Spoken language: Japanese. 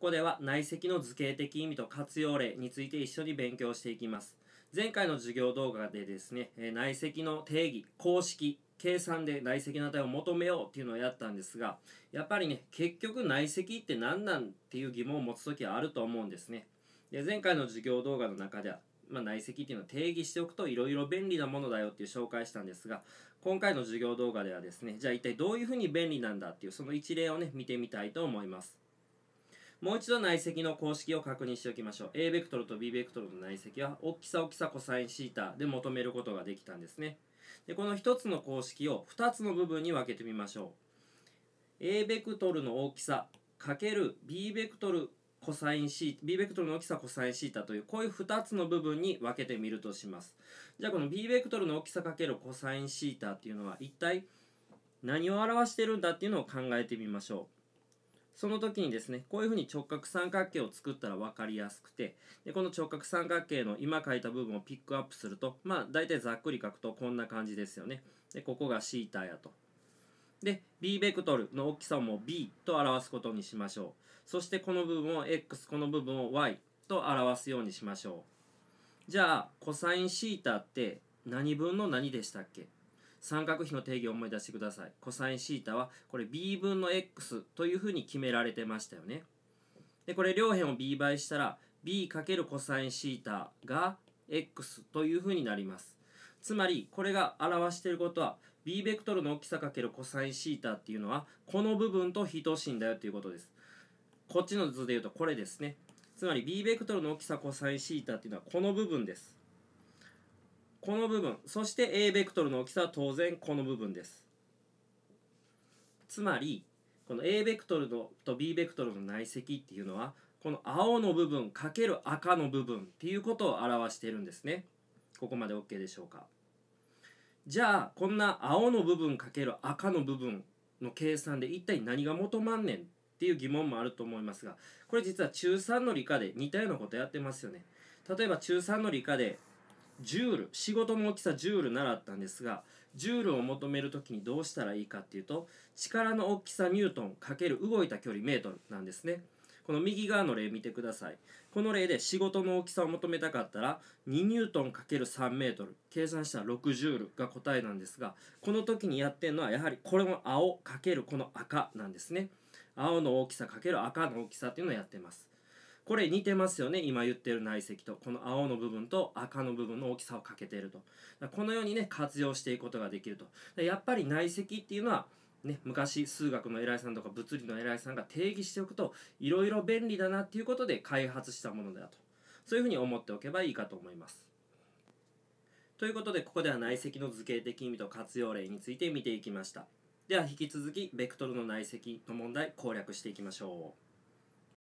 ここでは内積の図形的意味と活用例について一緒に勉強していきます。前回の授業動画でですね、内積の定義、公式、計算で内積の値を求めようっていうのをやったんですが、やっぱりね、結局内積って何なんっていう疑問を持つ時はあると思うんですね。で前回の授業動画の中では、まあ、内積っていうのを定義しておくといろいろ便利なものだよっていう紹介したんですが、今回の授業動画ではですね、じゃあ一体どういうふうに便利なんだっていうその一例をね、見てみたいと思います。もう一度内積の公式を確認しておきましょう。A ベクトルと B ベクトルの内積は、大きさ大きさ cos で求めることができたんですね。で、この1つの公式を2つの部分に分けてみましょう。A ベクトルの大きさ ×B ベクトルシー s b ベクトルの大きさ cosθ というこういう2つの部分に分けてみるとします。じゃあこの b ベクトルの大きさ ×cosθ っていうのは一体何を表してるんだっていうのを考えてみましょう。その時にですね、こういうふうに直角三角形を作ったら分かりやすくて、でこの直角三角形の今書いた部分をピックアップすると、まあ大体ざっくり書くとこんな感じですよね。で、ここが θ やと。で、b ベクトルの大きさも b と表すことにしましょう。そしてこの部分を x、この部分を y と表すようにしましょう。じゃあ、コサイン θ って何分の何でしたっけ三角比の定義を思い出してください。コサインシータはこれ b 分の x というふうに決められてましたよね。で、これ両辺を b 倍したら b かけるコサインシータが x というふうになります。つまりこれが表していることは b ベクトルの大きさかけるコサインシータっていうのはこの部分と等しいんだよということです。こっちの図で言うとこれですね。つまり b ベクトルの大きさコサインシータっていうのはこの部分です。この部分そして A ベクトルの大きさは当然この部分ですつまりこの A ベクトルのと B ベクトルの内積っていうのはこの青の部分かける赤の部分っていうことを表しているんですねここまで OK でしょうかじゃあこんな青の部分かける赤の部分の計算で一体何が求まんねんっていう疑問もあると思いますがこれ実は中3の理科で似たようなことやってますよね例えば中3の理科でジュール仕事の大きさジュール習ったんですがジュールを求めるときにどうしたらいいかっていうと力の大きさニュートンる動いた距離メートルなんですねこの右側の例見てくださいこの例で仕事の大きさを求めたかったら2ニュートン ×3 メートル計算したら6ジュールが答えなんですがこの時にやってるのはやはりこれも青×この赤なんですね青の大きさ×赤の大きさっていうのをやってますこれ似てますよね今言ってる内積とこの青の部分と赤の部分の大きさをかけているとこのようにね活用していくことができるとやっぱり内積っていうのはね、昔数学の偉いさんとか物理の偉いさんが定義しておくといろいろ便利だなっていうことで開発したものだとそういうふうに思っておけばいいかと思います。ということでここでは内積の図形的意味と活用例について見ていきました。では引き続きベクトルの内積の問題攻略していきましょう。